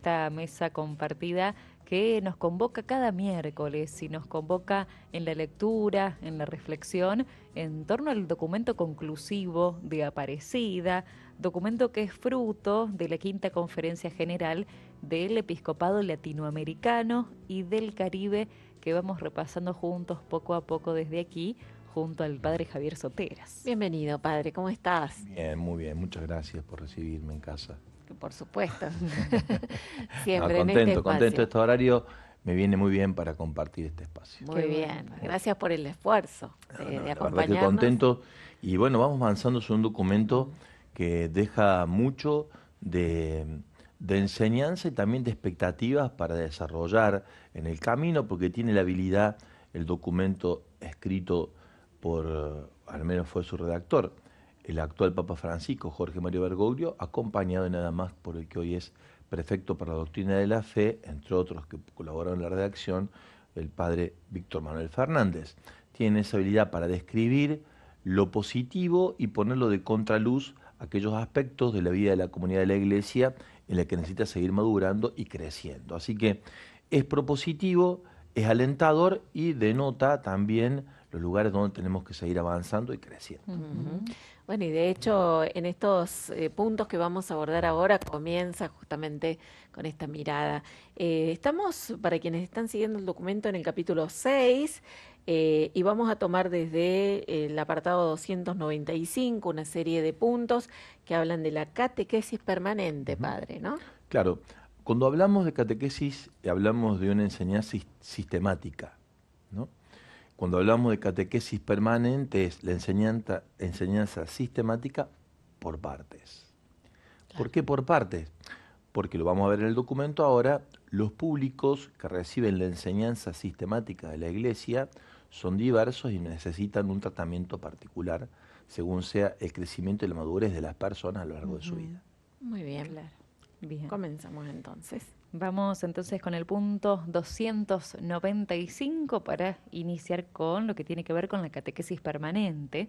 esta mesa compartida que nos convoca cada miércoles y nos convoca en la lectura, en la reflexión, en torno al documento conclusivo de Aparecida, documento que es fruto de la quinta conferencia general del episcopado latinoamericano y del Caribe que vamos repasando juntos poco a poco desde aquí junto al padre Javier Soteras. Bienvenido, padre, ¿cómo estás? Bien, muy bien, muchas gracias por recibirme en casa por supuesto. Siempre. contento, en este contento. Este horario me viene muy bien para compartir este espacio. Muy bien. Gracias por el esfuerzo de, acompañarnos. La contento. Y bueno, vamos avanzando sobre un documento que deja mucho de enseñanza y también de expectativas para desarrollar en el camino, porque tiene la habilidad el documento escrito por, al menos fue su redactor, el actual Papa Francisco, Jorge Mario Bergoglio, acompañado nada más por el que hoy es prefecto para la doctrina de la fe, entre otros que colaboraron en la redacción, el padre Víctor Manuel Fernández. Tiene esa habilidad para describir lo positivo y ponerlo de contraluz aquellos aspectos de la vida de la comunidad de la iglesia en la que necesita seguir madurando y creciendo. Así que es propositivo, es alentador y denota también los lugares donde tenemos que seguir avanzando y creciendo. Bueno, y de hecho en estos eh, puntos que vamos a abordar ahora comienza justamente con esta mirada. Eh, estamos, para quienes están siguiendo el documento, en el capítulo 6 eh, y vamos a tomar desde el apartado 295 una serie de puntos que hablan de la catequesis permanente, padre, ¿no? Claro. Cuando hablamos de catequesis, hablamos de una enseñanza sistemática, ¿no? Cuando hablamos de catequesis permanente es la enseñanza, sistemática por partes. ¿Por qué por partes? Porque lo vamos a ver en el documento ahora, los públicos que reciben la enseñanza sistemática de la Iglesia son diversos y necesitan un tratamiento particular según sea el crecimiento y la madurez de las personas a lo largo de su vida. Muy bien. Claro. Bien. Comenzamos entonces. Vamos entonces con el punto 295 para iniciar con lo que tiene que ver con la catequesis permanente.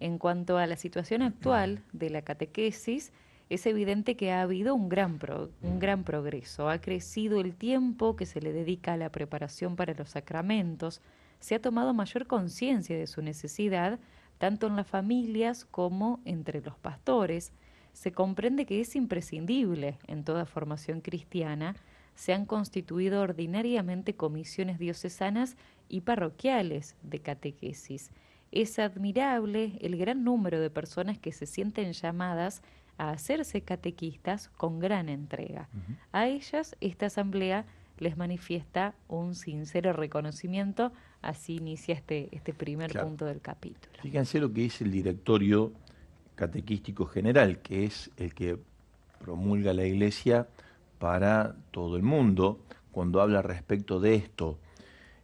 En cuanto a la situación actual de la catequesis, es evidente que ha habido un gran, un gran progreso. Ha crecido el tiempo que se le dedica a la preparación para los sacramentos. Se ha tomado mayor conciencia de su necesidad, tanto en las familias como entre los pastores se comprende que es imprescindible en toda formación cristiana, se han constituido ordinariamente comisiones diocesanas y parroquiales de catequesis. Es admirable el gran número de personas que se sienten llamadas a hacerse catequistas con gran entrega. A ellas esta asamblea les manifiesta un sincero reconocimiento, así inicia este, este primer punto del capítulo. Fíjense lo que dice el directorio catequístico general, que es el que promulga la Iglesia para todo el mundo cuando habla respecto de esto.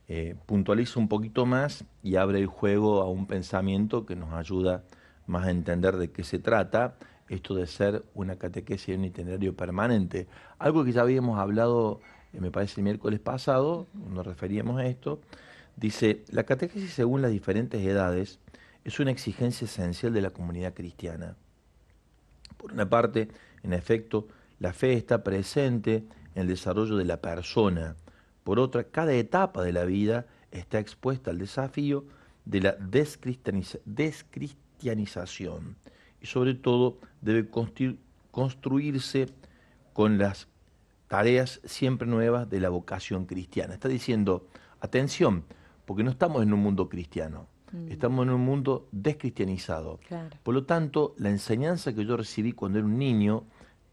Eh, puntualiza un poquito más y abre el juego a un pensamiento que nos ayuda más a entender de qué se trata, esto de ser una catequesis y un itinerario permanente. Algo que ya habíamos hablado, eh, me parece, el miércoles pasado, nos referíamos a esto. Dice, la catequesis según las diferentes edades es una exigencia esencial de la comunidad cristiana. Por una parte, en efecto, la fe está presente en el desarrollo de la persona. Por otra, cada etapa de la vida está expuesta al desafío de la descristianización y sobre todo debe construirse con las tareas siempre nuevas de la vocación cristiana. Está diciendo, atención, porque no estamos en un mundo cristiano, Mm. Estamos en un mundo descristianizado. Por lo tanto, la enseñanza que yo recibí cuando era un niño,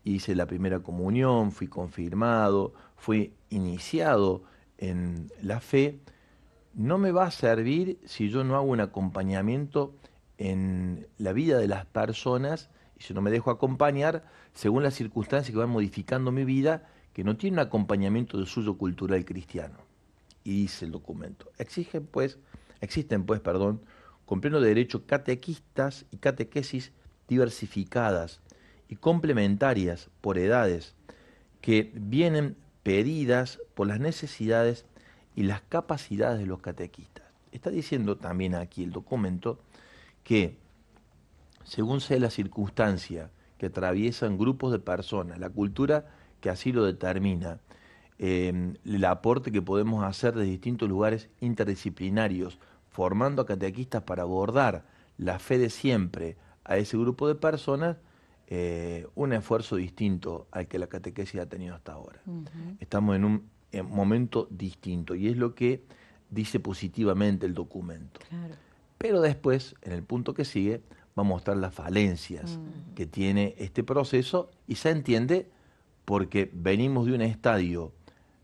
hice la primera comunión, fui confirmado, fui iniciado en la fe, no me va a servir si yo no hago un acompañamiento en la vida de las personas y si no me dejo acompañar según las circunstancias que van modificando mi vida, que no tiene un acompañamiento de suyo cultural cristiano. Y dice el documento. exige pues, Existen, pues, perdón, con pleno derecho catequistas y catequesis diversificadas y complementarias por edades que vienen pedidas por las necesidades y las capacidades de los catequistas. Está diciendo también aquí el documento que, según sea la circunstancia que atraviesan grupos de personas, la cultura que así lo determina, eh, el aporte que podemos hacer de distintos lugares interdisciplinarios, formando a catequistas para abordar la fe de siempre a ese grupo de personas, eh, un esfuerzo distinto al que la catequesis ha tenido hasta ahora. Estamos en un momento distinto y es lo que dice positivamente el documento. Pero después, en el punto que sigue, va a mostrar las falencias que tiene este proceso y se entiende porque venimos de un estadio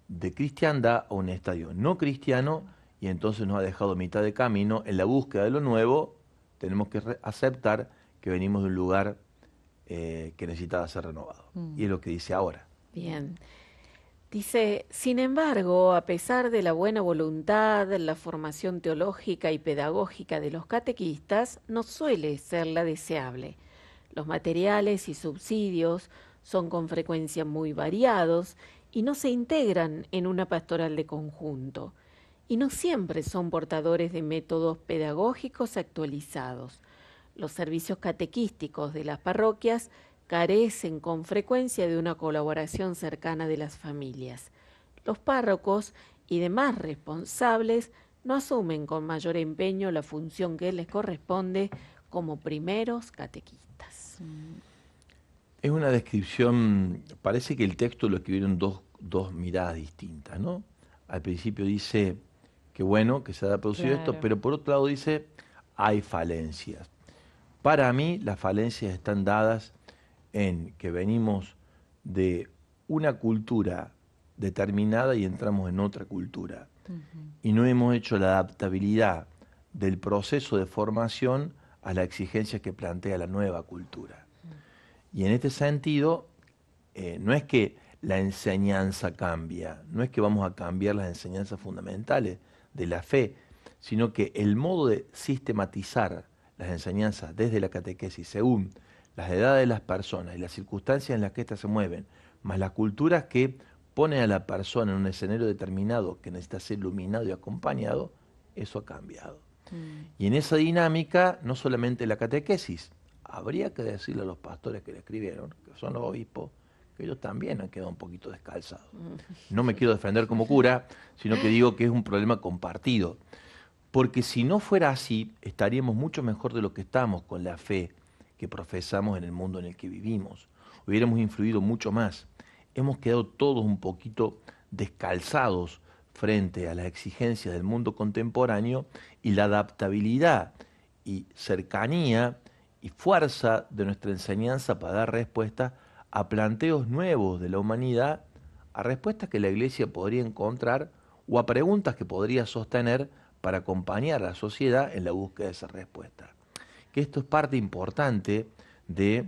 de cristiandad a un estadio no cristiano y entonces nos ha dejado mitad de camino. En la búsqueda de lo nuevo tenemos que aceptar que venimos de un lugar eh, que necesitaba ser renovado. Mm. Y es lo que dice ahora. Bien. Dice, sin embargo, a pesar de la buena voluntad, la formación teológica y pedagógica de los catequistas no suele ser la deseable. Los materiales y subsidios son con frecuencia muy variados y no se integran en una pastoral de conjunto y no siempre son portadores de métodos pedagógicos actualizados. Los servicios catequísticos de las parroquias carecen con frecuencia de una colaboración cercana de las familias. Los párrocos y demás responsables no asumen con mayor empeño la función que les corresponde como primeros catequistas. Es una descripción, parece que el texto lo escribieron dos, dos miradas distintas, ¿no? Al principio dice, qué bueno que se haya producido esto, pero por otro lado dice, hay falencias. Para mí las falencias están dadas en que venimos de una cultura determinada y entramos en otra cultura. Y no hemos hecho la adaptabilidad del proceso de formación a la exigencia que plantea la nueva cultura. Y en este sentido, eh, no es que la enseñanza cambia, no es que vamos a cambiar las enseñanzas fundamentales, de la fe, sino que el modo de sistematizar las enseñanzas desde la catequesis según las edades de las personas y las circunstancias en las que éstas se mueven, más las culturas que pone a la persona en un escenario determinado que necesita ser iluminado y acompañado, eso ha cambiado. Mm. Y en esa dinámica, no solamente la catequesis, habría que decirle a los pastores que le escribieron, que son los obispos, ellos también han quedado un poquito descalzados. Mm. No me quiero defender como cura, sino que digo que es un problema compartido. Porque si no fuera así, estaríamos mucho mejor de lo que estamos con la fe que profesamos en el mundo en el que vivimos. Hubiéramos influido mucho más. Hemos quedado todos un poquito descalzados frente a las exigencias del mundo contemporáneo y la adaptabilidad y cercanía y fuerza de nuestra enseñanza para dar respuesta a planteos nuevos de la humanidad, a respuestas que la Iglesia podría encontrar o a preguntas que podría sostener para acompañar a la sociedad en la búsqueda de esa respuesta. Que esto es parte importante de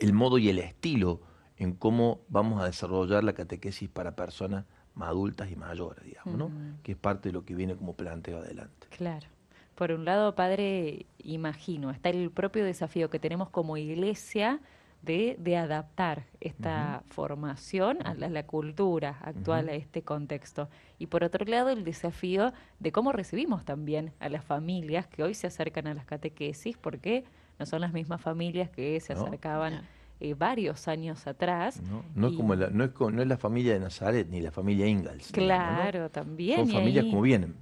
el modo y el estilo en cómo vamos a desarrollar la catequesis para personas más adultas y mayores, digamos, ¿no? Que es parte de lo que viene como planteo adelante. Claro. Por un lado, padre, imagino, está el propio desafío que tenemos como iglesia de, adaptar esta formación a la, cultura actual, a este contexto. Y por otro lado, el desafío de cómo recibimos también a las familias que hoy se acercan a las catequesis, porque no son las mismas familias que se acercaban. Eh, varios años atrás. No, es como la, no, es, la familia de Nazaret ni la familia Ingalls. Claro, también. Son familias como vienen.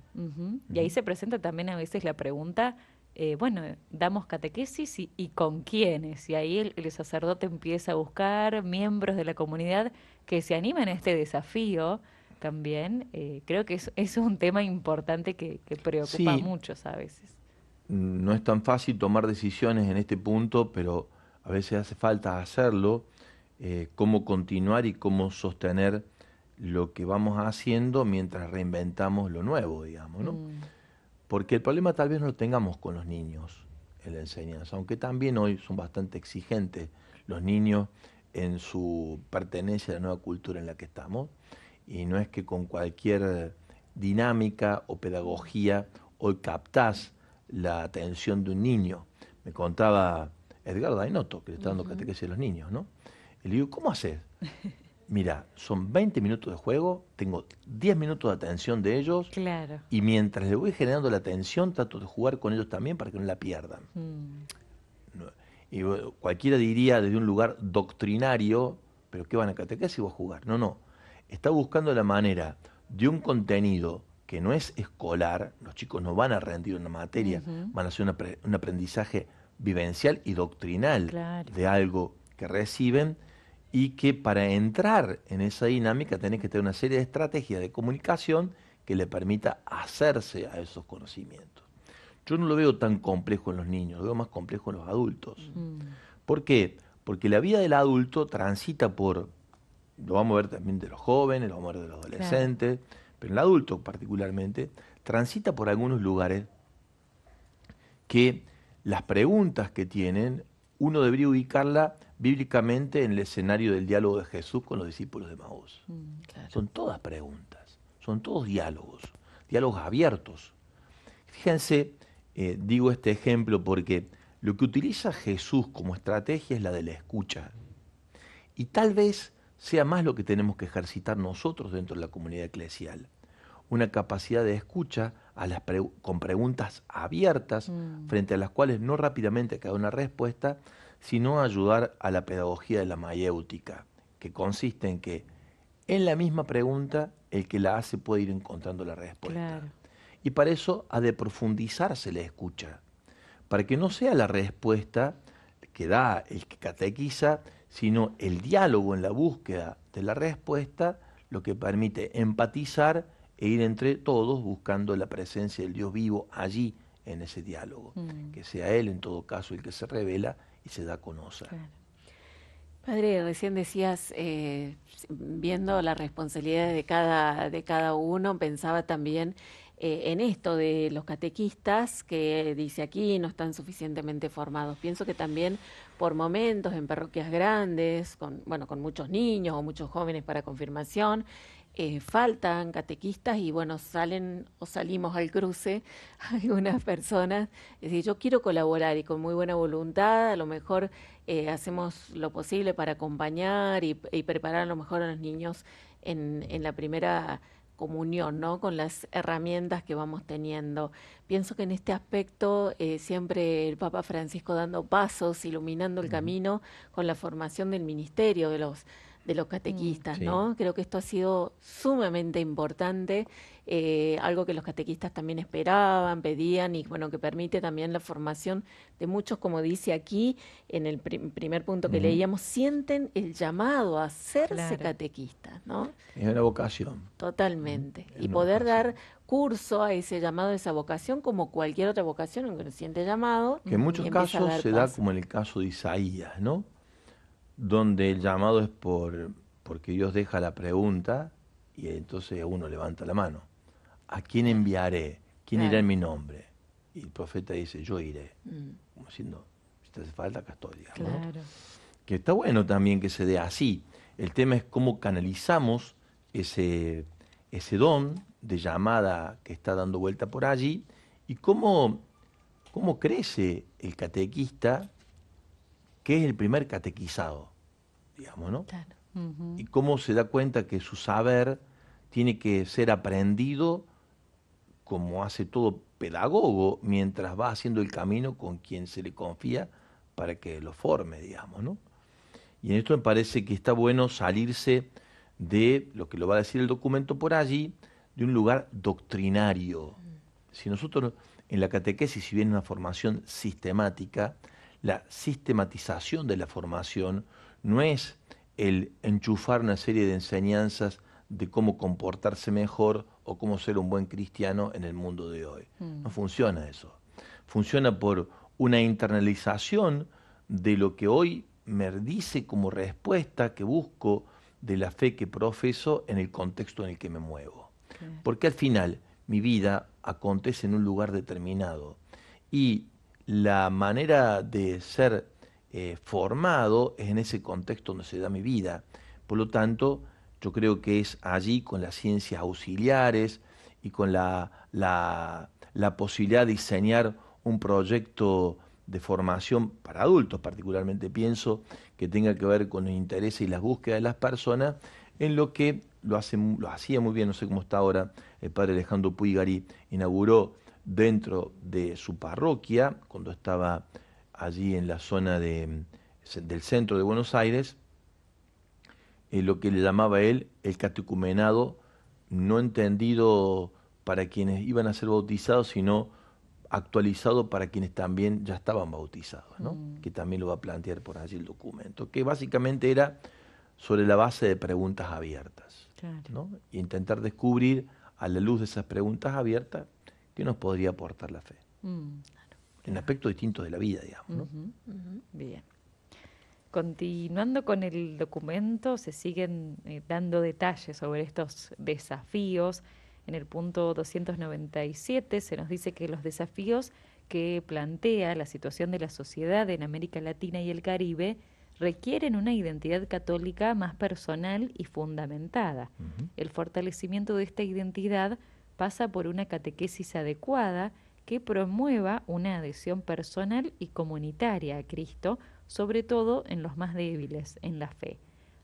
Y ahí se presenta también a veces la pregunta eh, bueno, damos catequesis y, con quiénes. Y ahí el, sacerdote empieza a buscar miembros de la comunidad que se animen a este desafío también. Eh, creo que es, un tema importante que, preocupa a muchos a veces. No es tan fácil tomar decisiones en este punto, pero a veces hace falta hacerlo, eh, cómo continuar y cómo sostener lo que vamos haciendo mientras reinventamos lo nuevo, digamos, ¿no? Mm. Porque el problema tal vez no lo tengamos con los niños en la enseñanza, aunque también hoy son bastante exigentes los niños en su pertenencia a la nueva cultura en la que estamos, y no es que con cualquier dinámica o pedagogía hoy captás la atención de un niño. Me contaba Edgar Dainoto, que le está dando catequesis a los niños, ¿no? Y le digo, ¿cómo haces? mira, son 20 minutos de juego, tengo 10 minutos de atención de ellos. Claro. Y mientras le voy generando la atención, trato de jugar con ellos también para que no la pierdan. Mm. y cualquiera diría desde un lugar doctrinario, pero ¿qué van a si voy a jugar? No, no. Está buscando la manera de un contenido que no es escolar, los chicos no van a rendir una materia, van a hacer un aprendizaje vivencial y doctrinal de algo que reciben y que para entrar en esa dinámica tenés que tener una serie de estrategias de comunicación que le permita hacerse a esos conocimientos. Yo no lo veo tan complejo en los niños, lo veo más complejo en los adultos. Mm. ¿Por qué? Porque la vida del adulto transita por, lo vamos a ver también de los jóvenes, lo vamos a ver de los adolescentes, pero pero el adulto particularmente, transita por algunos lugares que las preguntas que tienen, uno debería ubicarla bíblicamente en el escenario del diálogo de Jesús con los discípulos de Maús. Mm, son todas preguntas, son todos diálogos, diálogos abiertos. Fíjense, eh, digo este ejemplo porque lo que utiliza Jesús como estrategia es la de la escucha. Y tal vez sea más lo que tenemos que ejercitar nosotros dentro de la comunidad eclesial. Una capacidad de escucha a las con preguntas abiertas mm. frente a las cuales no rápidamente queda una respuesta, sino ayudar a la pedagogía de la mayéutica, que consiste en que en la misma pregunta el que la hace puede ir encontrando la respuesta. Y para eso ha de profundizarse la escucha, para que no sea la respuesta que da el que catequiza, sino el diálogo en la búsqueda de la respuesta, lo que permite empatizar e ir entre todos buscando la presencia del Dios vivo allí en ese diálogo, mm. que sea Él en todo caso el que se revela y se da a conocer. Padre, recién decías, eh, viendo la responsabilidad de cada, de cada uno, pensaba también eh, en esto de los catequistas que dice aquí no están suficientemente formados. Pienso que también por momentos en parroquias grandes, con, bueno, con muchos niños o muchos jóvenes para confirmación, eh, faltan catequistas y bueno, salen o salimos al cruce algunas personas. Es decir, yo quiero colaborar y con muy buena voluntad, a lo mejor eh, hacemos lo posible para acompañar y, preparar a lo mejor a los niños en, la primera comunión, ¿no? Con las herramientas que vamos teniendo. Pienso que en este aspecto eh, siempre el Papa Francisco dando pasos, iluminando el camino con la formación del ministerio, de los de los mm. catequistas, ¿no? Creo que esto ha sido sumamente importante, eh, algo que los catequistas también esperaban, pedían y bueno, que permite también la formación de muchos, como dice aquí en el primer punto que leíamos, sienten el llamado a hacerse catequistas, ¿no? Es una vocación. Totalmente. y poder dar curso a ese llamado, a esa vocación, como cualquier otra vocación, aunque no siente llamado. Que en muchos casos se da como en el caso de Isaías, ¿no? donde el llamado es por, porque Dios deja la pregunta y entonces uno levanta la mano. ¿A quién enviaré? ¿Quién irá en mi nombre? Y el profeta dice, yo iré. Mm. Como diciendo, si te hace falta, acá Que está bueno también que se dé así. El tema es cómo canalizamos ese, ese don de llamada que está dando vuelta por allí y cómo, cómo crece el catequista Qué es el primer catequizado, digamos, ¿no? Claro. Y cómo se da cuenta que su saber tiene que ser aprendido como hace todo pedagogo mientras va haciendo el camino con quien se le confía para que lo forme, digamos, ¿no? Y en esto me parece que está bueno salirse de lo que lo va a decir el documento por allí, de un lugar doctrinario. Mm. Si nosotros en la catequesis, si bien una formación sistemática, la sistematización de la formación, no es el enchufar una serie de enseñanzas de cómo comportarse mejor o cómo ser un buen cristiano en el mundo de hoy. Mm. No funciona eso. Funciona por una internalización de lo que hoy me dice como respuesta que busco de la fe que profeso en el contexto en el que me muevo. Porque al final mi vida acontece en un lugar determinado y la manera de ser eh, formado es en ese contexto donde se da mi vida. Por lo tanto, yo creo que es allí con las ciencias auxiliares y con la, la, posibilidad de diseñar un proyecto de formación para adultos, particularmente pienso, que tenga que ver con los intereses y las búsquedas de las personas, en lo que lo, lo hacía muy bien, no sé cómo está ahora, el padre Alejandro Puigari inauguró dentro de su parroquia, cuando estaba allí en la zona del centro de Buenos Aires, eh, lo que le llamaba él el catecumenado, no entendido para quienes iban a ser bautizados, sino actualizado para quienes también ya estaban bautizados, mm. que también lo va a plantear por allí el documento, que básicamente era sobre la base de preguntas abiertas. intentar descubrir a la luz de esas preguntas abiertas ¿Qué nos podría aportar la fe? Mm, en aspectos distintos de la vida, digamos. Bien. Continuando con el documento, se siguen eh, dando detalles sobre estos desafíos. En el punto 297 se nos dice que los desafíos que plantea la situación de la sociedad en América Latina y el Caribe requieren una identidad católica más personal y fundamentada. El fortalecimiento de esta identidad pasa por una catequesis adecuada que promueva una adhesión personal y comunitaria a Cristo, sobre todo en los más débiles en la fe.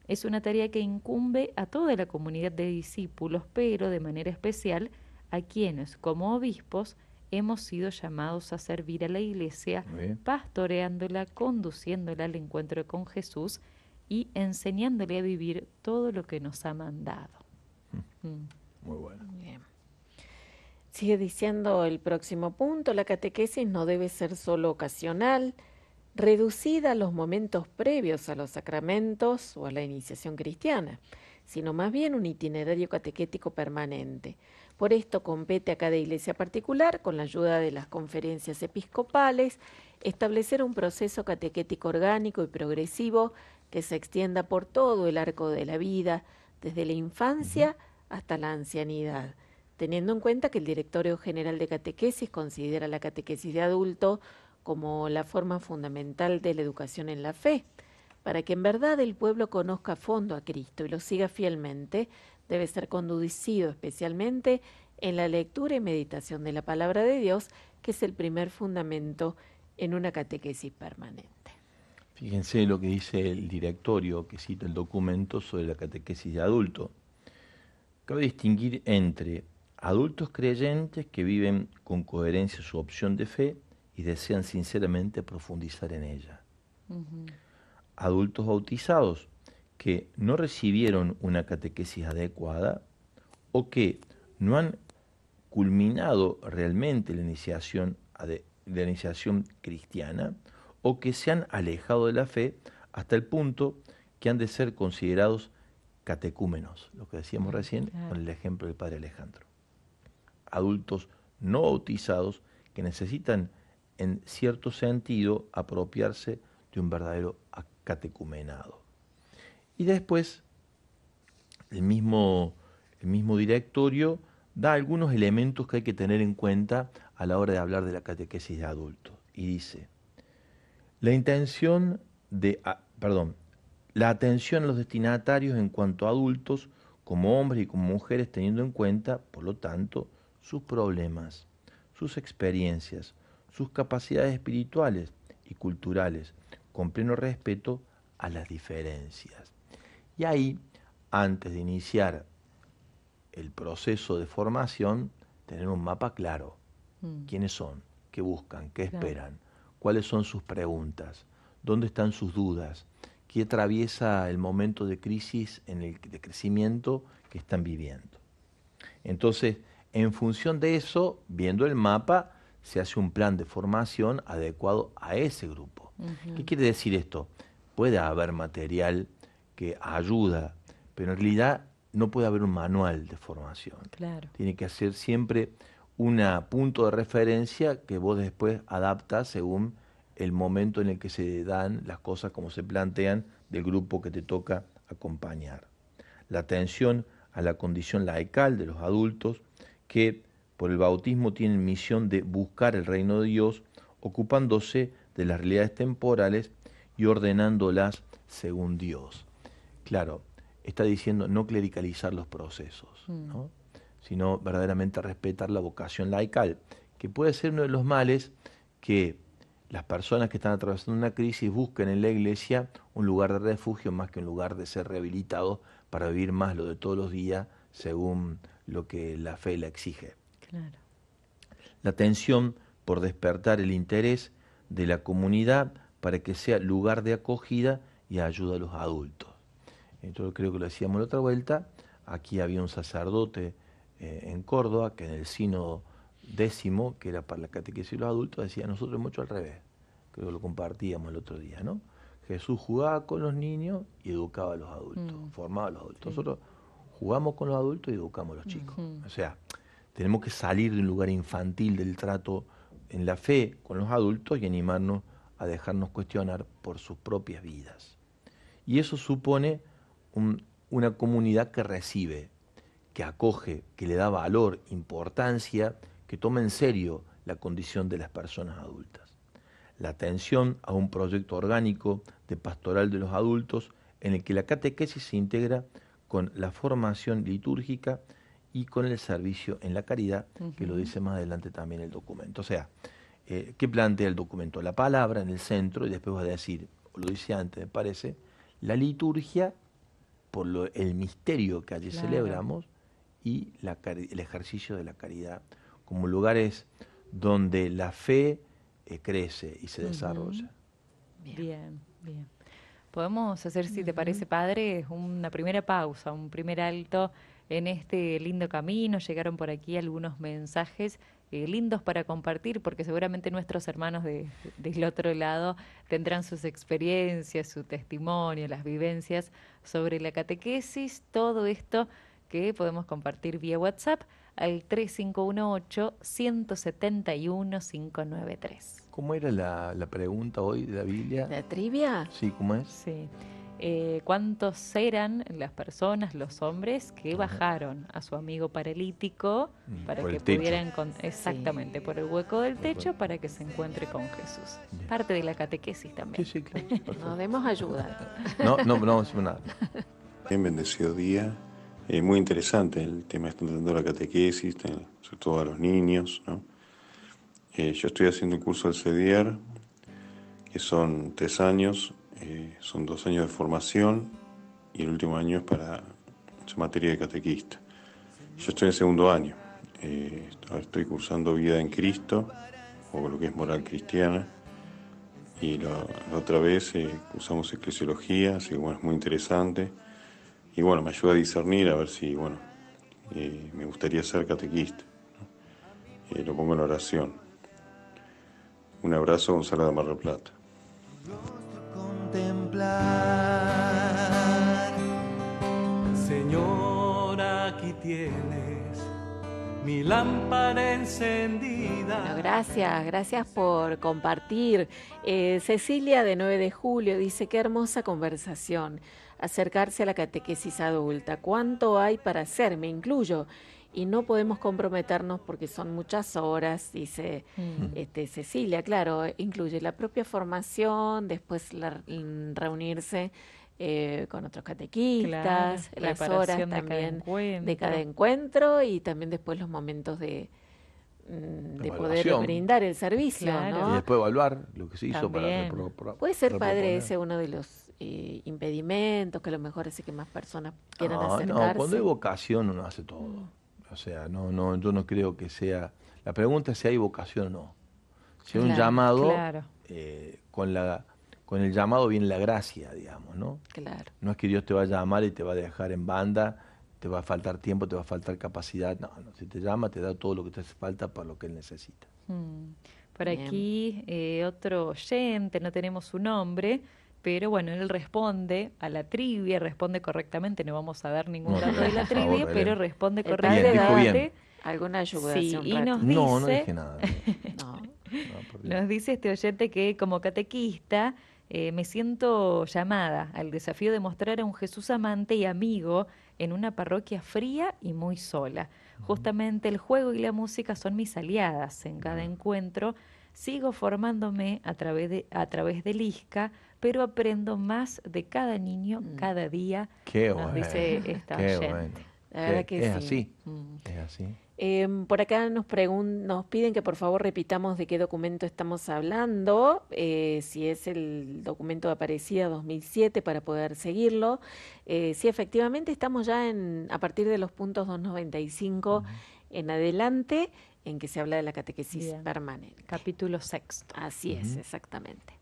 Es una tarea que incumbe a toda la comunidad de discípulos, pero de manera especial a quienes, como obispos, hemos sido llamados a servir a la Iglesia, pastoreándola, conduciéndola al encuentro con Jesús y enseñándole a vivir todo lo que nos ha mandado. Hmm. Mm. Muy bueno. Sigue diciendo el próximo punto, la catequesis no debe ser solo ocasional, reducida a los momentos previos a los sacramentos o a la iniciación cristiana, sino más bien un itinerario catequético permanente. Por esto compete a cada iglesia particular, con la ayuda de las conferencias episcopales, establecer un proceso catequético orgánico y progresivo que se extienda por todo el arco de la vida, desde la infancia hasta la ancianidad teniendo en cuenta que el Directorio General de Catequesis considera la catequesis de adulto como la forma fundamental de la educación en la fe. Para que en verdad el pueblo conozca a fondo a Cristo y lo siga fielmente, debe ser conducido especialmente en la lectura y meditación de la palabra de Dios, que es el primer fundamento en una catequesis permanente. Fíjense lo que dice el directorio que cita el documento sobre la catequesis de adulto. Cabe distinguir entre adultos creyentes que viven con coherencia su opción de fe y desean sinceramente profundizar en ella. Adultos bautizados que no recibieron una catequesis adecuada o que no han culminado realmente la iniciación, la iniciación cristiana o que se han alejado de la fe hasta el punto que han de ser considerados catecúmenos, lo que decíamos recién con el ejemplo del padre Alejandro adultos no bautizados que necesitan en cierto sentido apropiarse de un verdadero catecumenado. Y después, el mismo, el mismo directorio da algunos elementos que hay que tener en cuenta a la hora de hablar de la catequesis de adultos. Y dice, la intención de, ah, perdón, la atención a los destinatarios en cuanto a adultos, como hombres y como mujeres, teniendo en cuenta, por lo tanto, sus problemas, sus experiencias, sus capacidades espirituales y culturales, con pleno respeto a las diferencias. Y ahí, antes de iniciar el proceso de formación, tener un mapa claro. Mm. ¿Quiénes son? ¿Qué buscan? ¿Qué esperan? ¿Cuáles son sus preguntas? ¿Dónde están sus dudas? ¿Qué atraviesa el momento de crisis en el de crecimiento que están viviendo? Entonces, en función de eso, viendo el mapa, se hace un plan de formación adecuado a ese grupo. ¿Qué quiere decir esto? Puede haber material que ayuda, pero en realidad no puede haber un manual de formación. Tiene que ser siempre un punto de referencia que vos después adaptas según el momento en el que se dan las cosas como se plantean del grupo que te toca acompañar. La atención a la condición laical de los adultos que por el bautismo tienen misión de buscar el reino de Dios, ocupándose de las realidades temporales y ordenándolas según Dios. Claro, está diciendo no clericalizar los procesos, mm. sino verdaderamente respetar la vocación laical, que puede ser uno de los males que las personas que están atravesando una crisis busquen en la iglesia un lugar de refugio más que un lugar de ser rehabilitados para vivir más lo de todos los días según lo que la fe la exige. La atención por despertar el interés de la comunidad para que sea lugar de acogida y ayuda a los adultos. Entonces creo que lo decíamos la otra vuelta. Aquí había un sacerdote eh, en Córdoba que en el Sino décimo, que era para la catequesis de los adultos, decía, nosotros mucho al revés. Creo que lo compartíamos el otro día, ¿no? Jesús jugaba con los niños y educaba a los adultos, mm. formaba a los adultos. Nosotros jugamos con los adultos y educamos a los chicos. O sea, tenemos que salir de un lugar infantil del trato en la fe con los adultos y animarnos a dejarnos cuestionar por sus propias vidas. Y eso supone una comunidad que recibe, que acoge, que le da valor, importancia, que toma en serio la condición de las personas adultas. La atención a un proyecto orgánico de pastoral de los adultos en el que la catequesis se integra con la formación litúrgica y con el servicio en la caridad, que lo dice más adelante también el documento. O sea, eh, ¿qué plantea el documento? La palabra en el centro, y después va a decir, lo dice antes, me parece, la liturgia por lo, el misterio que allí celebramos y el ejercicio de la caridad, como lugares donde la fe eh, crece y se desarrolla. bien. bien. Podemos hacer, si te parece, padre, una primera pausa, un primer alto en este lindo camino. Llegaron por aquí algunos mensajes eh, lindos para compartir, porque seguramente nuestros hermanos del otro lado tendrán sus experiencias, su testimonio, las vivencias sobre la catequesis, todo esto que podemos compartir vía WhatsApp al 3518 171 593. ¿Cómo era la, pregunta hoy de la Biblia? ¿La trivia? Sí, ¿cómo es? Sí. Eh, cuántos eran las personas, los hombres que bajaron a su amigo paralítico mm, para que pudieran exactamente por el hueco del techo para que se encuentre con Jesús. Parte de la catequesis también. Sí, sí, claro. Nos demos ayuda. No, no, no, no nada. Bien bendecido día. Eh, muy interesante el tema este de la catequesis, sobre todo a los niños, ¿no? yo estoy haciendo un curso del CEDIER, que son tres años, eh, son dos años de formación y el último año es para su materia de catequista. Yo estoy en segundo año, eh, estoy cursando Vida en Cristo, o lo que es moral cristiana, y la, otra vez eh, cursamos eclesiología, así que bueno, es muy interesante. Y bueno, me ayuda a discernir a ver si, bueno, me gustaría ser catequista. lo pongo en oración. Un abrazo, Gonzalo de Mar del Plata. aquí tienes mi lámpara encendida. gracias, gracias por compartir. Eh, Cecilia de 9 de julio dice, qué hermosa conversación acercarse a la catequesis adulta. ¿Cuánto hay para hacer? Me incluyo y no podemos comprometernos porque son muchas horas, dice mm. este, Cecilia, claro, incluye la propia formación, después reunirse eh, con otros catequistas, las horas también de cada encuentro y también después los momentos de, mm, poder brindar el servicio. ¿no? Y después evaluar lo que se hizo para, Puede ser padre ese uno de los eh, impedimentos, que a lo mejor hace que más personas quieran ah, no, acercarse. No, cuando hay vocación uno hace todo. O sea, no, no, yo no creo que sea. La pregunta es si hay vocación o no. Si hay un llamado, eh, con, la, con el llamado viene la gracia, digamos, ¿no? Claro. No es que Dios te va a llamar y te va a dejar en banda, te va a faltar tiempo, te va a faltar capacidad. No, no. Si te llama, te da todo lo que te hace falta para lo que Él necesita. Mm. Por aquí, eh, otro oyente, no tenemos su nombre, pero bueno, él responde a la trivia, responde correctamente, no vamos a dar ningún dato de la trivia, pero responde correctamente. Alguna ayuda. Sí, nos dice, no, no dije nada. nos dice este oyente que como catequista eh, me siento llamada al desafío de mostrar a un Jesús amante y amigo en una parroquia fría y muy sola. Justamente el juego y la música son mis aliadas en cada encuentro. Sigo formándome a través de, a través del ISCA pero aprendo más de cada niño mm. cada día, Qué nos dice esta Qué oyente. La verdad que es así. Mm. Es así. Em, por acá nos, pregun nos piden que por favor repitamos de qué documento estamos hablando, eh, si es el documento de Aparecida 2007 para poder seguirlo. Eh, si efectivamente estamos ya en, a partir de los puntos 295 en adelante, en que se habla de la catequesis permanente. Capítulo sexto. Así es, exactamente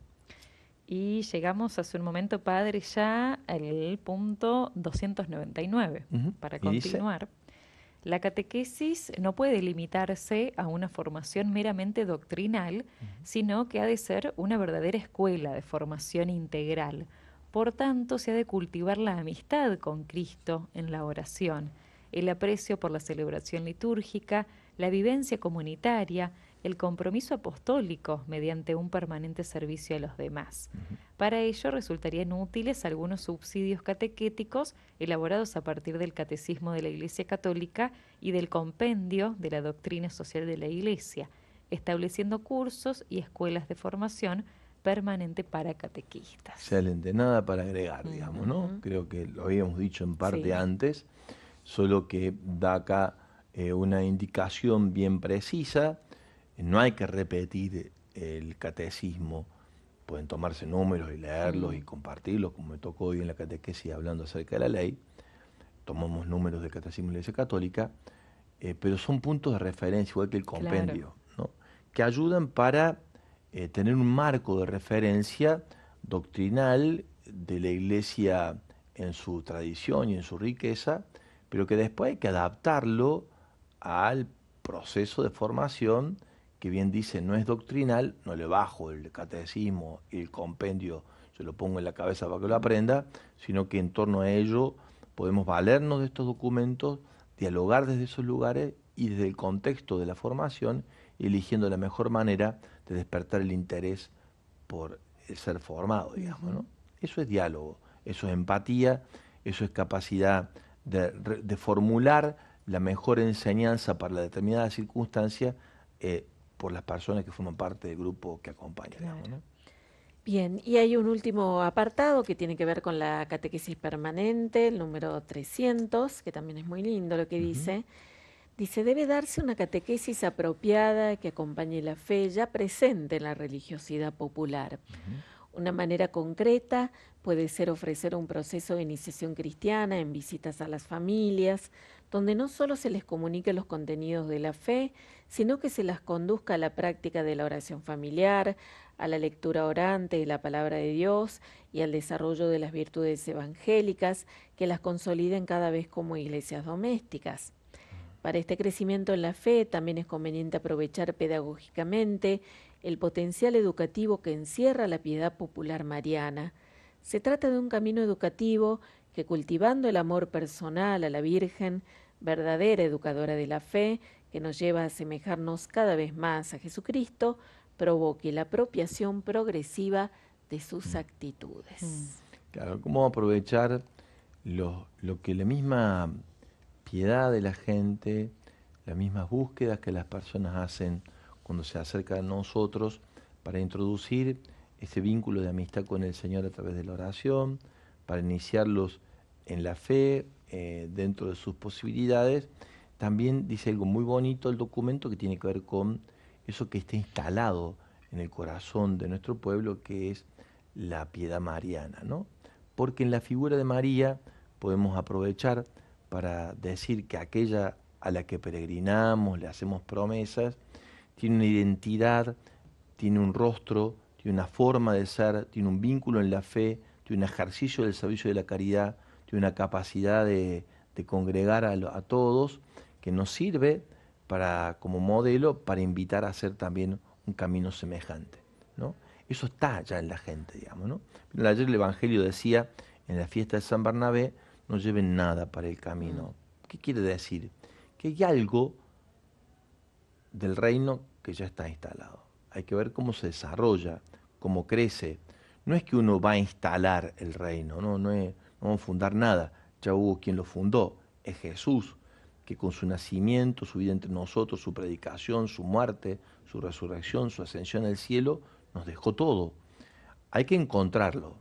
y llegamos hace un momento, padre, ya al punto 299. Para continuar, la catequesis no puede limitarse a una formación meramente doctrinal, sino que ha de ser una verdadera escuela de formación integral. Por tanto, se ha de cultivar la amistad con Cristo en la oración, el aprecio por la celebración litúrgica, la vivencia comunitaria, el compromiso apostólico mediante un permanente servicio a los demás. Para ello resultarían útiles algunos subsidios catequéticos elaborados a partir del Catecismo de la Iglesia Católica y del Compendio de la Doctrina Social de la Iglesia, estableciendo cursos y escuelas de formación permanente para catequistas. Excelente, nada para agregar, digamos, ¿no? Creo que lo habíamos dicho en parte antes, solo que da acá eh, una indicación bien precisa no hay que repetir el catecismo, pueden tomarse números y leerlos y mm. compartirlos, como me tocó hoy en la catequesis hablando acerca de la ley. Tomamos números del catecismo de la Iglesia Católica, eh, pero son puntos de referencia, igual que el compendio, que ayudan para eh, tener un marco de referencia doctrinal de la Iglesia en su tradición y en su riqueza, pero que después hay que adaptarlo al proceso de formación que bien dice no es doctrinal, no le bajo el catecismo y el compendio, se lo pongo en la cabeza para que lo aprenda, sino que en torno a ello podemos valernos de estos documentos, dialogar desde esos lugares y desde el contexto de la formación, eligiendo la mejor manera de despertar el interés por ser formado, digamos. ¿no? Eso es diálogo, eso es empatía, eso es capacidad de, formular la mejor enseñanza para la determinada circunstancia. Eh, por las personas que forman parte del grupo que acompaña. Bien, y hay un último apartado que tiene que ver con la catequesis permanente, el número 300, que también es muy lindo lo que dice. Dice, debe darse una catequesis apropiada que acompañe la fe ya presente en la religiosidad popular. Una manera concreta puede ser ofrecer un proceso de iniciación cristiana en visitas a las familias, donde no solo se les comunique los contenidos de la fe, sino que se las conduzca a la práctica de la oración familiar, a la lectura orante de la palabra de Dios y al desarrollo de las virtudes evangélicas que las consoliden cada vez como iglesias domésticas. Para este crecimiento en la fe también es conveniente aprovechar pedagógicamente el potencial educativo que encierra la piedad popular mariana. Se trata de un camino educativo que cultivando el amor personal a la Virgen, verdadera educadora de la fe, que nos lleva a asemejarnos cada vez más a Jesucristo, provoque la apropiación progresiva de sus mm. actitudes. Mm. Claro, ¿cómo aprovechar lo, que la misma piedad de la gente, las mismas búsquedas que las personas hacen cuando se acercan a nosotros para introducir ese vínculo de amistad con el Señor a través de la oración, para iniciarlos en la fe, eh, dentro de sus posibilidades, también dice algo muy bonito el documento que tiene que ver con eso que está instalado en el corazón de nuestro pueblo, que es la piedad mariana, ¿no? Porque en la figura de María podemos aprovechar para decir que aquella a la que peregrinamos, le hacemos promesas, tiene una identidad, tiene un rostro, tiene una forma de ser, tiene un vínculo en la fe, tiene un ejercicio del servicio de la caridad, tiene una capacidad de, congregar a todos que nos sirve para, como modelo para invitar a hacer también un camino semejante. ¿no? Eso está ya en la gente, digamos. ayer el Evangelio decía, en la fiesta de San Bernabé, no lleven nada para el camino. Mm. ¿Qué quiere decir? Que hay algo del reino que ya está instalado. Hay que ver cómo se desarrolla, cómo crece. No es que uno va a instalar el reino, no, no, no vamos a fundar nada. Ya hubo quien lo fundó, es Jesús que con su nacimiento, su vida entre nosotros, su predicación, su muerte, su resurrección, su ascensión al cielo, nos dejó todo. Hay que encontrarlo.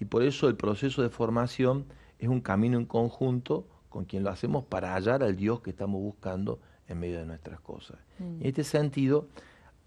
Y por eso el proceso de formación es un camino en conjunto con quien lo hacemos para hallar al Dios que estamos buscando en medio de nuestras cosas. Mm. En este sentido,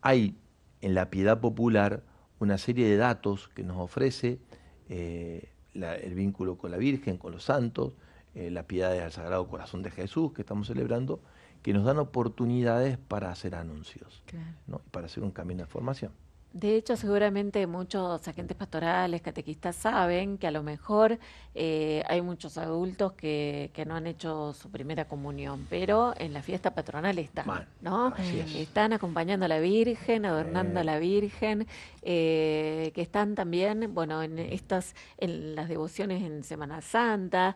hay en la piedad popular una serie de datos que nos ofrece eh, el vínculo con la Virgen, con los santos, eh, la piedad del Sagrado Corazón de Jesús que estamos celebrando, que nos dan oportunidades para hacer anuncios y para hacer un camino de formación. De hecho, seguramente muchos agentes pastorales, catequistas saben que a lo mejor eh, hay muchos adultos que, no han hecho su primera comunión, pero en la fiesta patronal están, ¿no? Están acompañando a la Virgen, adornando a la eh. Virgen, eh, que están también, bueno, en estas, en las devociones en Semana Santa,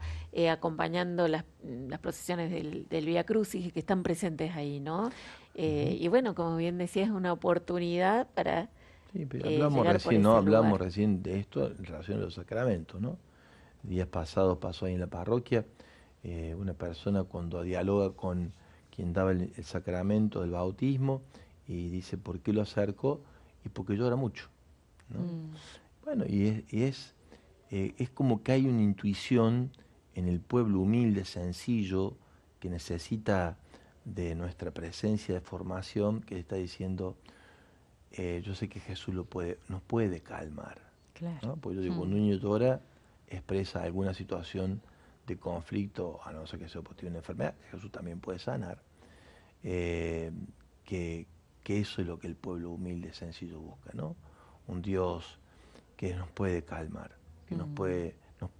acompañando las, las, procesiones del, del Vía Crucis, que están presentes ahí, ¿no? y bueno, como bien decía, es una oportunidad para Sí, eh, hablamos recién, ¿no? Hablamos recién de esto en relación a los sacramentos, ¿no? Días pasados pasó ahí en la parroquia eh, una persona cuando dialoga con quien daba el, sacramento del bautismo y dice por qué lo acercó y porque llora mucho. Mm. Bueno, y es, es, eh, es, como que hay una intuición en el pueblo humilde, sencillo, que necesita de nuestra presencia de formación, que está diciendo, eh, yo sé que Jesús lo puede, nos puede calmar. Claro. ¿no? Porque yo digo, cuando mm. un niño expresa alguna situación de conflicto, a no ser que sea posible una enfermedad, Jesús también puede sanar. Eh, que, eso es lo que el pueblo humilde, sencillo busca, ¿no? Un Dios que nos puede calmar, que nos mm. puede,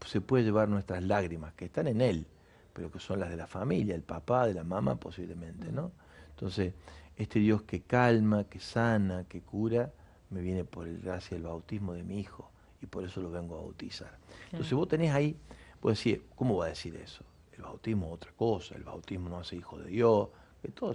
se puede llevar nuestras lágrimas, que están en Él, pero que son las de la familia, el papá, de la mamá posiblemente, ¿no? Mm. Entonces, este Dios que calma, que sana, que cura, me viene por el gracia del bautismo de mi hijo y por eso lo vengo a bautizar. Entonces vos tenés ahí, vos decís, ¿cómo va a decir eso? El bautismo es otra cosa, el bautismo no hace hijo de Dios, que todo,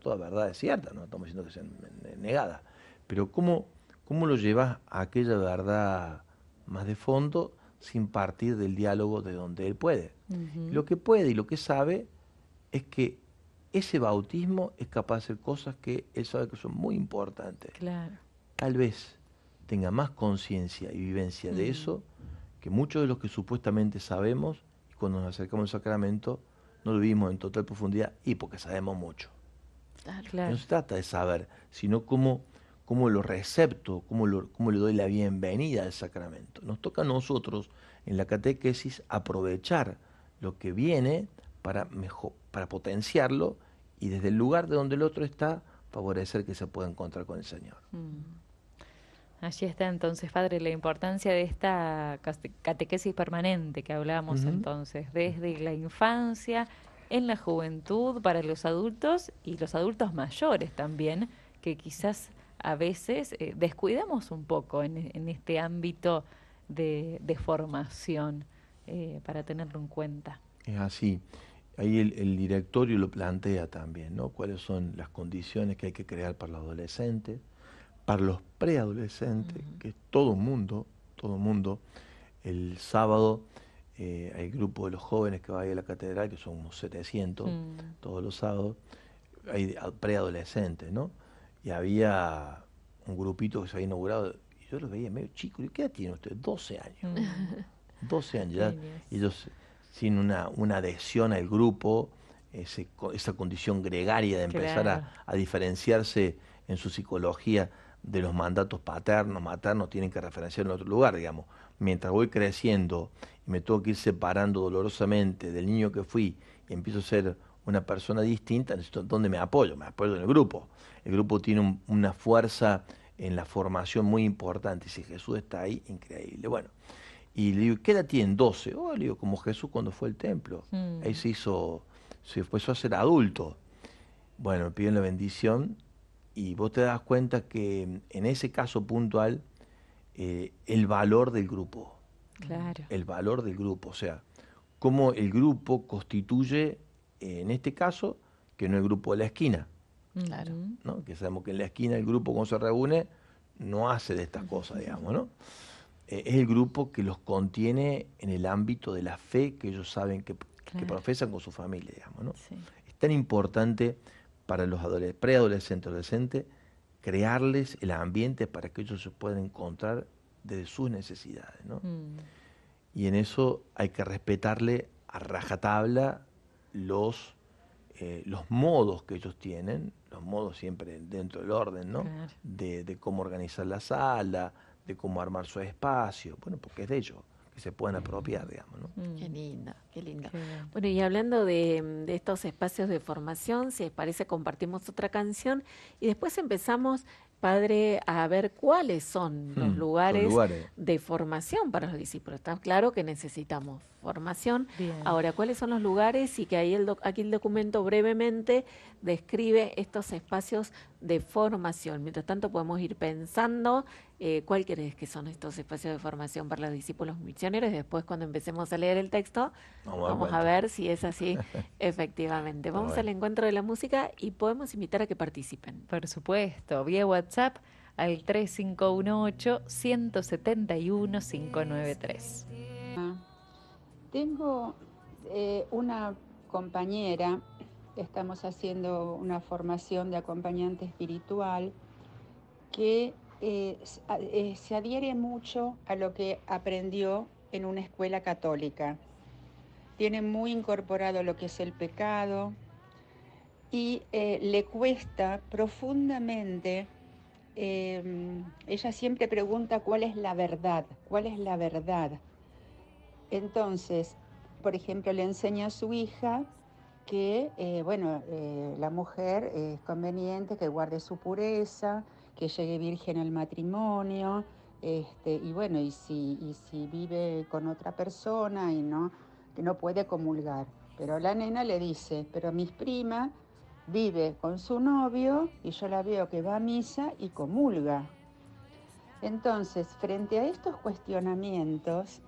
toda, verdad es cierta, no estamos diciendo que sea eh, negada. Pero ¿cómo, cómo lo llevas a aquella verdad más de fondo sin partir del diálogo de donde él puede? Lo que puede y lo que sabe es que ese bautismo es capaz de hacer cosas que él sabe que son muy importantes. Claro. Tal vez tenga más conciencia y vivencia de eso que muchos de los que supuestamente sabemos y cuando nos acercamos al sacramento no lo vivimos en total profundidad y porque sabemos mucho. Claro. No se trata de saber, sino cómo, cómo lo recepto, cómo, cómo le doy la bienvenida al sacramento. Nos toca a nosotros en la catequesis aprovechar lo que viene para, mejor, para potenciarlo y desde el lugar de donde el otro está, favorecer que se pueda encontrar con el Señor. Mm. Allí está entonces, padre, la importancia de esta catequesis permanente que hablábamos entonces, desde la infancia, en la juventud, para los adultos y los adultos mayores también, que quizás a veces eh, descuidamos un poco en, este ámbito de, formación, eh, para tenerlo en cuenta. Es así. Ahí el, directorio lo plantea también, ¿no? Cuáles son las condiciones que hay que crear para los adolescentes, para los preadolescentes, que es todo mundo, todo mundo. El sábado eh, hay grupo de los jóvenes que va a ir a la catedral, que son unos 700 mm. todos los sábados. Hay preadolescentes, ¿no? Y había un grupito que se había inaugurado, y yo los veía medio chicos, ¿y qué edad tienen ustedes? 12 años. 12 mm. años ya. Ellos sin una, adhesión al grupo, esa condición gregaria de empezar a, diferenciarse en su psicología de los mandatos paternos, maternos, tienen que referenciar en otro lugar, digamos. Mientras voy creciendo y me tengo que ir separando dolorosamente del niño que fui y empiezo a ser una persona distinta, necesito dónde me apoyo, me apoyo en el grupo. El grupo tiene una fuerza en la formación muy importante. Si Jesús está ahí, increíble. Bueno, y le digo, ¿qué edad tienen? 12. Oh, le digo, como Jesús cuando fue al templo. Mm. Ahí se hizo, se empezó a ser adulto. Bueno, me piden la bendición y vos te das cuenta que en ese caso puntual, eh, el valor del grupo. Claro. El valor del grupo, o sea, cómo el grupo constituye, eh, en este caso, que no el grupo de la esquina. Claro. Que sabemos que en la esquina el grupo cuando se reúne no hace de estas cosas, digamos, ¿no? Eh, es el grupo que los contiene en el ámbito de la fe que ellos saben que, profesan con su familia, digamos. ¿no? Es tan importante para los preadolescentes, adolescentes, crearles el ambiente para que ellos se puedan encontrar desde sus necesidades. Mm. Y en eso hay que respetarle a rajatabla eh, los, modos que ellos tienen, los modos siempre dentro del orden, ¿no? de, cómo organizar la sala, de cómo armar su espacio, bueno, porque es de ellos que se pueden apropiar, digamos. ¿no? Mm. Qué lindo, qué lindo. bueno, y hablando de, estos espacios de formación, si les parece, compartimos otra canción y después empezamos, padre, a ver cuáles son los, hmm, lugares de formación para los discípulos. Está claro que necesitamos formación. Ahora, ¿cuáles son los lugares? Y que ahí el aquí el documento brevemente describe estos espacios de formación. Mientras tanto, podemos ir pensando eh, cuál crees que son estos espacios de formación para los discípulos misioneros. después, cuando empecemos a leer el texto, vamos a ver si es así efectivamente. Vamos al encuentro de la música y podemos invitar a que participen. Por supuesto, vía WhatsApp al 3518-171-593. Tengo eh, una compañera, estamos haciendo una formación de acompañante espiritual, que eh, eh, se adhiere mucho a lo que aprendió en una escuela católica. Tiene muy incorporado lo que es el pecado y eh, le cuesta profundamente, em, ella siempre pregunta cuál es la verdad, cuál es la verdad. Entonces, por ejemplo, le enseña a su hija que, bueno, la mujer es conveniente que guarde su pureza, que llegue virgen al matrimonio, este, y bueno, y si, y si vive con otra persona y no, que no puede comulgar. Pero la nena le dice, pero mis prima vive con su novio y yo la veo que va a misa y comulga. Entonces, frente a estos cuestionamientos,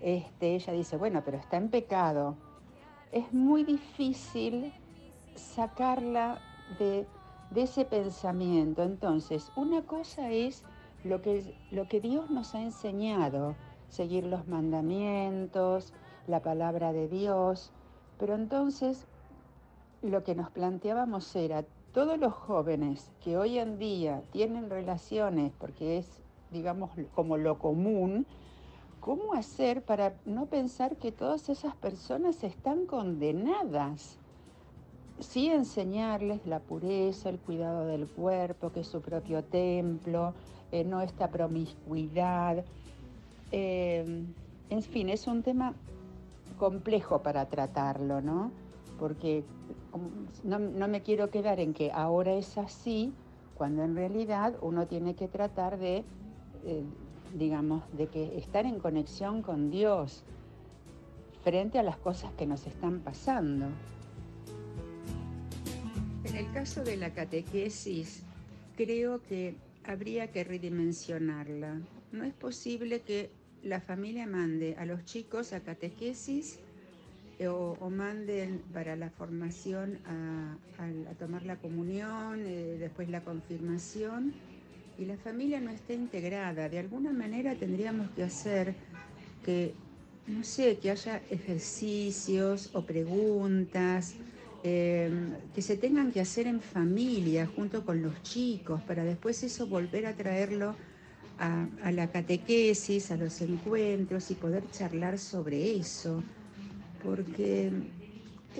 este, ella dice, bueno, pero está en pecado. Es muy difícil sacarla de de ese pensamiento. Entonces, una cosa es lo que, lo que Dios nos ha enseñado, seguir los mandamientos, la palabra de Dios, pero entonces lo que nos planteábamos era, todos los jóvenes que hoy en día tienen relaciones, porque es, digamos, como lo común, ¿cómo hacer para no pensar que todas esas personas están condenadas? sí enseñarles la pureza, el cuidado del cuerpo, que es su propio templo, eh, no esta promiscuidad. Eh, en fin, es un tema complejo para tratarlo, ¿no? Porque no, me quiero quedar en que ahora es así, cuando en realidad uno tiene que tratar de, eh, digamos, de que estar en conexión con Dios frente a las cosas que nos están pasando. En el caso de la catequesis, creo que habría que redimensionarla. No es posible que la familia mande a los chicos a catequesis eh, o, manden para la formación a, tomar la comunión, eh, después la confirmación, y la familia no esté integrada. De alguna manera tendríamos que hacer que, no sé, que haya ejercicios o preguntas Em, que se tengan que hacer en familia, junto con los chicos, para después eso volver a traerlo a la catequesis, a los encuentros y poder charlar sobre eso, porque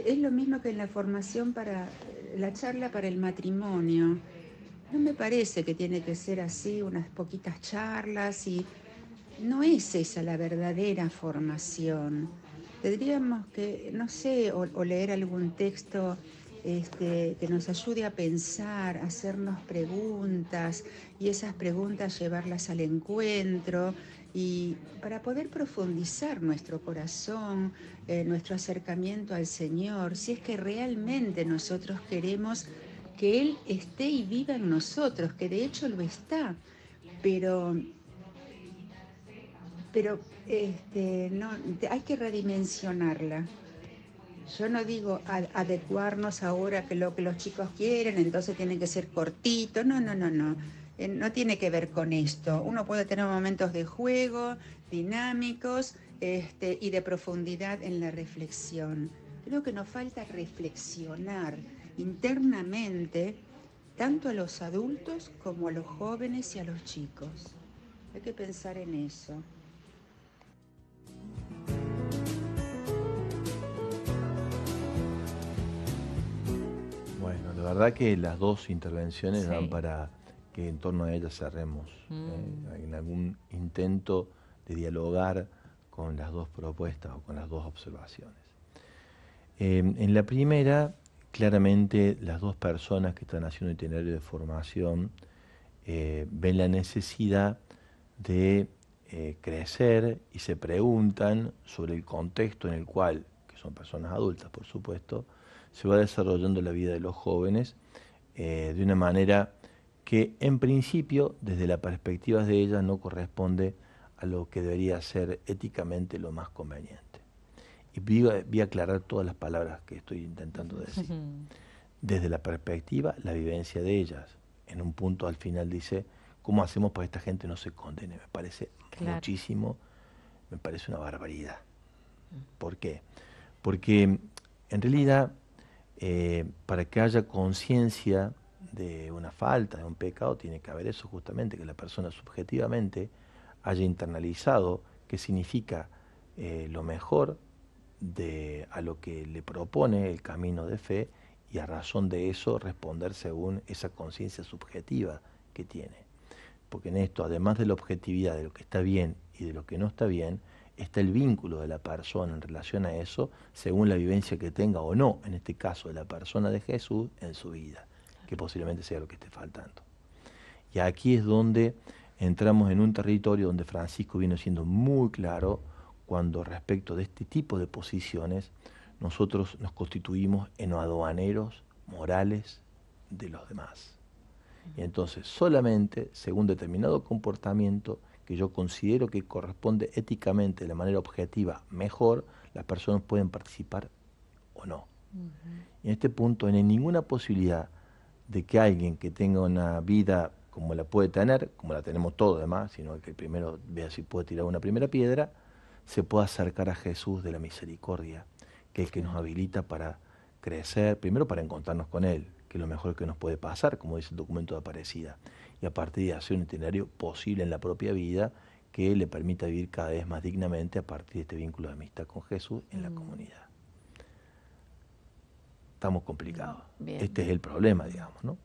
es lo mismo que en la formación para eh, la charla para el matrimonio. No me parece que tiene que ser así, unas poquitas charlas y no es esa la verdadera formación tendríamos que, no sé, o, leer algún texto este, que nos ayude a pensar, hacernos preguntas y esas preguntas llevarlas al encuentro y para poder profundizar nuestro corazón, eh, nuestro acercamiento al Señor, si es que realmente nosotros queremos que Él esté y viva en nosotros, que de hecho lo está, pero este, no, hay que redimensionarla. Yo no digo adecuarnos ahora que lo que los chicos quieren, entonces tienen que ser cortito. No, no, no, no. Eh, no tiene que ver con esto. Uno puede tener momentos de juego, dinámicos este, y de profundidad en la reflexión. Creo que nos falta reflexionar internamente tanto a los adultos como a los jóvenes y a los chicos. Hay que pensar en eso. Bueno, la verdad que las dos intervenciones van para que en torno a ellas cerremos. Mm. Eh, en algún intento de dialogar con las dos propuestas o con las dos observaciones. Em, en la primera, claramente las dos personas que están haciendo un itinerario de formación eh, ven la necesidad de eh, crecer y se preguntan sobre el contexto en el cual, que son personas adultas por supuesto, se va desarrollando la vida de los jóvenes eh, de una manera que en principio, desde la perspectiva de ellas, no corresponde a lo que debería ser éticamente lo más conveniente. Y voy, voy a, aclarar todas las palabras que estoy intentando decir. Desde la perspectiva, la vivencia de ellas. En un punto al final dice, ¿cómo hacemos para que esta gente no se condene? Me parece muchísimo, me parece una barbaridad. Mm. ¿Por qué? Porque en realidad, eh, para que haya conciencia de una falta, de un pecado, tiene que haber eso justamente, que la persona subjetivamente haya internalizado qué significa eh, lo mejor de, a lo que le propone el camino de fe y a razón de eso responder según esa conciencia subjetiva que tiene porque en esto, además de la objetividad de lo que está bien y de lo que no está bien, está el vínculo de la persona en relación a eso, según la vivencia que tenga o no, en este caso de la persona de Jesús en su vida, que posiblemente sea lo que esté faltando. Y aquí es donde entramos en un territorio donde Francisco viene siendo muy claro cuando respecto de este tipo de posiciones nosotros nos constituimos en aduaneros morales de los demás. Y Entonces, solamente según determinado comportamiento que yo considero que corresponde éticamente de la manera objetiva mejor, las personas pueden participar o no. Y En este punto no hay ninguna posibilidad de que alguien que tenga una vida como la puede tener, como la tenemos todos además, sino que primero vea si puede tirar una primera piedra, se pueda acercar a Jesús de la misericordia, que es el que nos habilita para crecer, primero para encontrarnos con Él, que lo mejor que nos puede pasar, como dice el documento de Aparecida, y a partir de hacer un itinerario posible en la propia vida que le permita vivir cada vez más dignamente a partir de este vínculo de amistad con Jesús en la mm. comunidad. Estamos complicados. Mm, este es el problema, digamos, ¿no?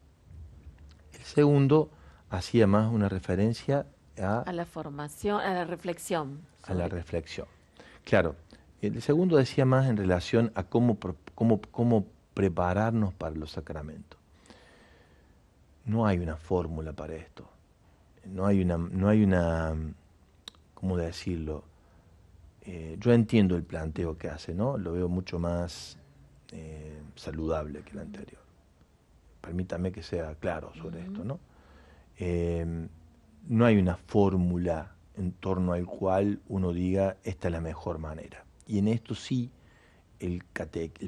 El segundo hacía más una referencia a, a, la formación, a la reflexión. A la reflexión. Claro. El segundo decía más en relación a cómo, cómo, cómo prepararnos para los sacramentos. No hay una fórmula para esto. No hay una, no hay una ¿cómo decirlo? Eh, yo entiendo el planteo que hace, ¿no? Lo veo mucho más eh, saludable que el anterior. Permítame que sea claro sobre esto, ¿no? Eh, no hay una fórmula en torno al cual uno diga esta es la mejor manera. Y en esto sí el,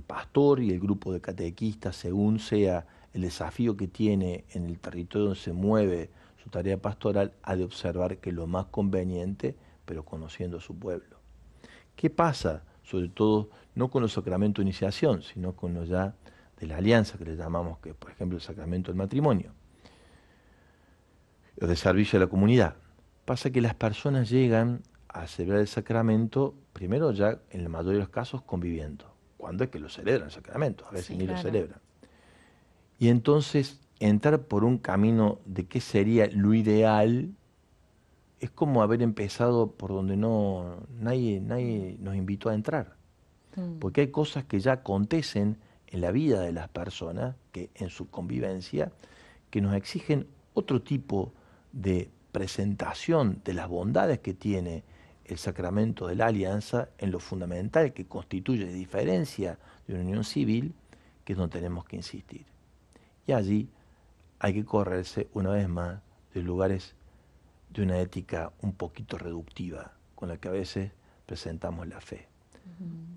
pastor y el grupo de catequistas, según sea el desafío que tiene en el territorio donde se mueve su tarea pastoral, ha de observar que lo más conveniente, pero conociendo a su pueblo. ¿Qué pasa? Sobre todo, no con los sacramentos de iniciación, sino con los ya de la alianza que le llamamos, que por ejemplo el sacramento del matrimonio, los de servicio a la comunidad. Pasa que las personas llegan a celebrar el sacramento, primero ya en la mayoría de los casos conviviendo, cuando es que lo celebran el sacramento, a veces ni lo celebran. Y entonces entrar por un camino de qué sería lo ideal es como haber empezado por donde no nadie, nadie nos invitó a entrar. Mm. Porque hay cosas que ya acontecen en la vida de las personas, que en su convivencia, que nos exigen otro tipo de presentación de las bondades que tiene el sacramento de la alianza en lo fundamental que constituye la diferencia de una unión civil, que es donde tenemos que insistir. Y allí hay que correrse una vez más de lugares de una ética un poquito reductiva con la que a veces presentamos la fe.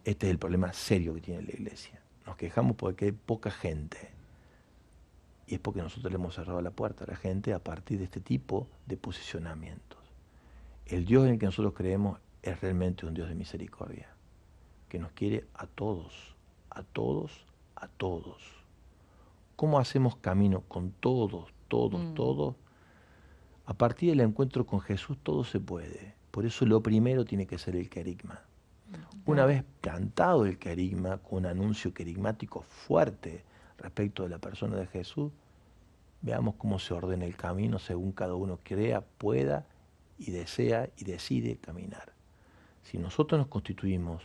Este es el problema serio que tiene la iglesia. Nos quejamos porque hay poca gente. Y es porque nosotros le hemos cerrado la puerta a la gente a partir de este tipo de posicionamientos el Dios en el que nosotros creemos es realmente un Dios de misericordia, que nos quiere a todos, a todos, a todos. ¿Cómo hacemos camino con todos, todos, mm. todos? A partir del encuentro con Jesús todo se puede. Por eso lo primero tiene que ser el carisma. Mm. Una vez plantado el carisma, con un anuncio carismático fuerte respecto de la persona de Jesús, veamos cómo se ordena el camino según cada uno crea, pueda y desea y decide caminar. Si nosotros nos constituimos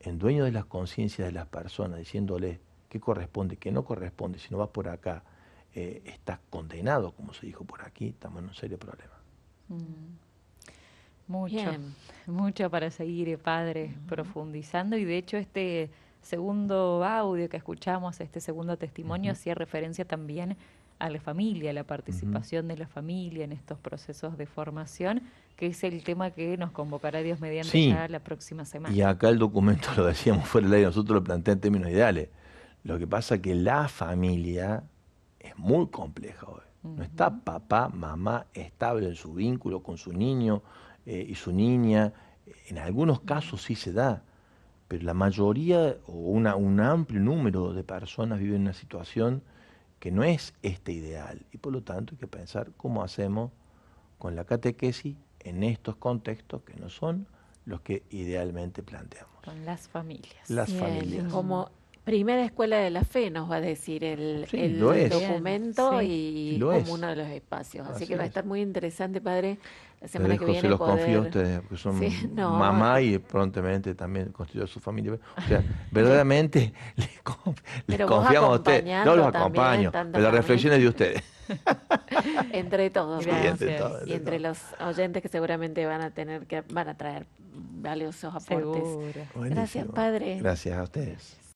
en dueños de las conciencias de las personas, diciéndoles qué corresponde, qué no corresponde, si no vas por acá, eh, estás condenado, como se dijo por aquí, estamos en un serio problema. Mm. Mucho, mucho para seguir, eh, padre, profundizando. Y de hecho, este segundo audio que escuchamos, este segundo testimonio, hacía referencia también a la familia, la participación de la familia en estos procesos de formación, que es el tema que nos convocará Dios mediante ya la próxima semana. Y acá el documento lo decíamos fuera del aire, nosotros lo planteamos en términos ideales. Lo que pasa es que la familia es muy compleja hoy. No está papá, mamá estable en su vínculo con su niño eh, y su niña. En algunos casos sí se da, pero la mayoría o una, un amplio número de personas viven una situación que no es este ideal. Y por lo tanto hay que pensar cómo hacemos con la catequesis en estos contextos que no son los que idealmente planteamos. Con las familias. Las familias primera escuela de la fe, nos va a decir el, documento y como uno de los espacios. Así, que va a estar muy interesante, padre. La semana que viene. Se los confío a ustedes, porque son mamá y prontamente también constituye su familia. O sea, verdaderamente les, confiamos a ustedes. No los acompaño, pero las reflexiones de ustedes. entre todos, entre y entre los oyentes que seguramente van a tener que van a traer valiosos aportes. Gracias, Padre. Gracias a ustedes.